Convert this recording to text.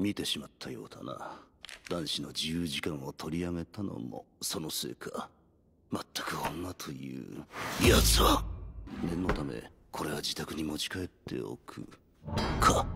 見てしまったようだな男子の自由時間を取りやめたのもそのせいか全く女というやつは念のためこれは自宅に持ち帰っておくか